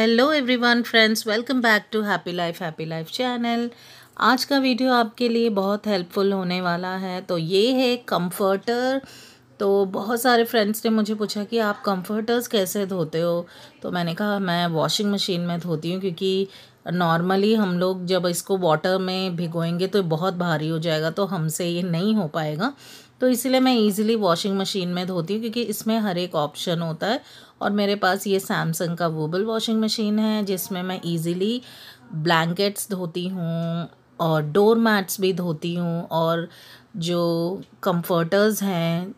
hello everyone friends welcome back to happy life happy life channel आज का video आपके लिए बहुत हेल्पफुल होने वाला है तो ये है कंफर्टर तो बहुत सारे फ्रेंड्स ने मुझे पूछा कि आप कंफर्टर्स कैसे धोते हो तो मैंने कहा मैं वॉशिंग मशीन में धोती हूँ क्योंकि नॉर्मली हम लोग जब इसको वाटर में भिगोएंगे तो बहुत भारी हो जाएगा तो हमसे ये नहीं हो पाएगा तो इसीलिए मैं ईज़िली वॉशिंग मशीन में धोती हूँ क्योंकि इसमें हर एक ऑप्शन होता है और मेरे पास ये सैमसंग का वोबल वॉशिंग मशीन है जिसमें मैं ईज़िली ब्लैंकेट्स धोती हूँ और डोर मैट्स भी धोती हूँ और जो कंफर्टर्स हैं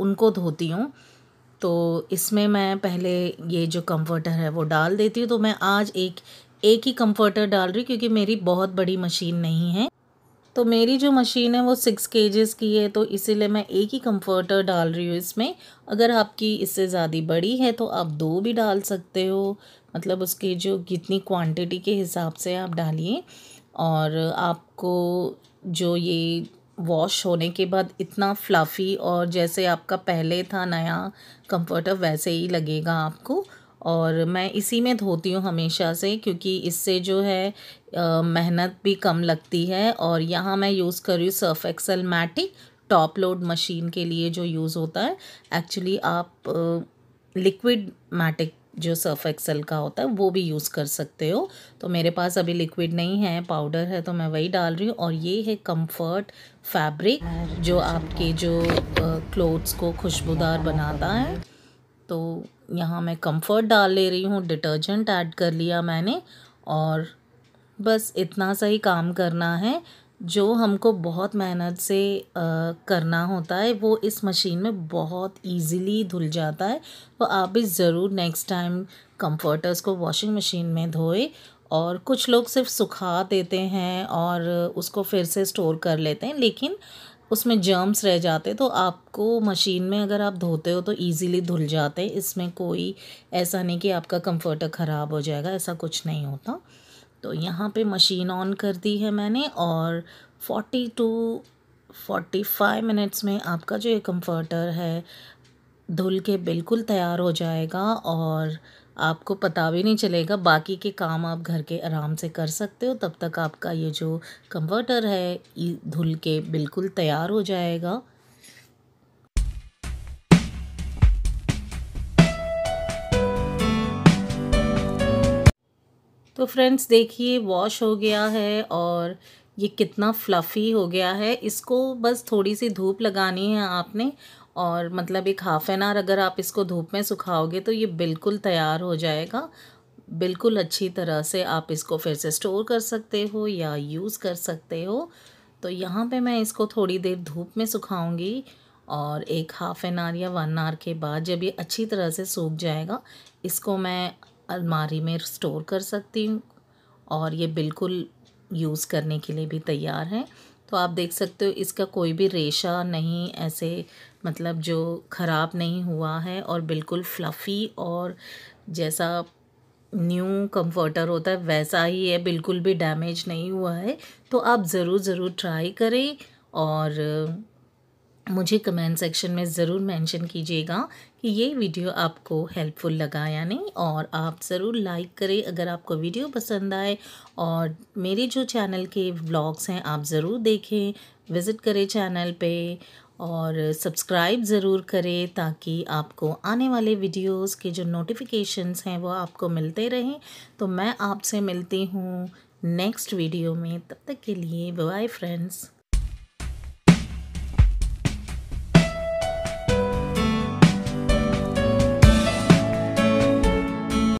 उनको धोती हूँ तो इसमें मैं पहले ये जो कंफर्टर है वो डाल देती हूँ तो मैं आज एक एक ही कंफर्टर डाल रही हूँ क्योंकि मेरी बहुत बड़ी मशीन नहीं है तो मेरी जो मशीन है वो सिक्स केजेस की है तो इसीलिए मैं एक ही कंफर्टर डाल रही हूँ इसमें अगर आपकी इससे ज़्यादा बड़ी है तो आप दो भी डाल सकते हो मतलब उसकी जो कितनी क्वांटिटी के हिसाब से आप डालिए और आपको जो ये वॉश होने के बाद इतना फ्लफ़ी और जैसे आपका पहले था नया कंफर्टर वैसे ही लगेगा आपको और मैं इसी में धोती हूँ हमेशा से क्योंकि इससे जो है मेहनत भी कम लगती है और यहाँ मैं यूज़ कर रही हूँ Surf Excel matic top load machine के लिए जो यूज़ होता है एक्चुअली आप लिक्विड मैटिक जो सर्फ एक्सल का होता है वो भी यूज़ कर सकते हो तो मेरे पास अभी लिक्विड नहीं है पाउडर है तो मैं वही डाल रही हूँ और ये है कंफर्ट फैब्रिक जो आपके जो क्लोथ्स को खुशबूदार बनाता है तो यहाँ मैं कंफर्ट डाल ले रही हूँ डिटर्जेंट ऐड कर लिया मैंने और बस इतना सा ही काम करना है जो हमको बहुत मेहनत से आ, करना होता है वो इस मशीन में बहुत इजीली धुल जाता है तो आप भी ज़रूर नेक्स्ट टाइम कंफर्टर्स को वॉशिंग मशीन में धोए और कुछ लोग सिर्फ सुखा देते हैं और उसको फिर से स्टोर कर लेते हैं लेकिन उसमें जर्म्स रह जाते तो आपको मशीन में अगर आप धोते हो तो ईज़िली धुल जाते इसमें कोई ऐसा नहीं कि आपका कंफर्टर ख़राब हो जाएगा ऐसा कुछ नहीं होता तो यहाँ पे मशीन ऑन कर दी है मैंने और forty to forty five minutes में आपका जो ये कंफर्टर है धुल के बिल्कुल तैयार हो जाएगा और आपको पता भी नहीं चलेगा बाकी के काम आप घर के आराम से कर सकते हो तब तक आपका ये जो कंवर्टर है धुल के बिल्कुल तैयार हो जाएगा तो फ्रेंड्स देखिए वॉश हो गया है और ये कितना फ्लफ़ी हो गया है इसको बस थोड़ी सी धूप लगानी है आपने और मतलब एक हाफ़ एन आवर अगर आप इसको धूप में सुखाओगे तो ये बिल्कुल तैयार हो जाएगा बिल्कुल अच्छी तरह से आप इसको फिर से स्टोर कर सकते हो या यूज़ कर सकते हो तो यहाँ पे मैं इसको थोड़ी देर धूप में सुखाऊंगी और एक हाफ़ एन आवर या वन आवर के बाद जब ये अच्छी तरह से सूख जाएगा इसको मैं अलमारी में स्टोर कर सकती हूँ और ये बिल्कुल यूज़ करने के लिए भी तैयार हैं तो आप देख सकते हो इसका कोई भी रेशा नहीं ऐसे मतलब जो ख़राब नहीं हुआ है और बिल्कुल फ्लफ़ी और जैसा न्यू कंफर्टर होता है वैसा ही है बिल्कुल भी डैमेज नहीं हुआ है तो आप ज़रूर ज़रूर ट्राई करें और मुझे कमेंट सेक्शन में ज़रूर मेंशन कीजिएगा कि ये वीडियो आपको हेल्पफुल लगा या नहीं और आप ज़रूर लाइक करें अगर आपको वीडियो पसंद आए और मेरे जो चैनल के ब्लॉग्स हैं आप ज़रूर देखें विज़िट करें चैनल पे और सब्सक्राइब ज़रूर करें ताकि आपको आने वाले वीडियोस के जो नोटिफिकेशंस हैं वो आपको मिलते रहें तो मैं आपसे मिलती हूँ नेक्स्ट वीडियो में तब तक के लिए बाय फ्रेंड्स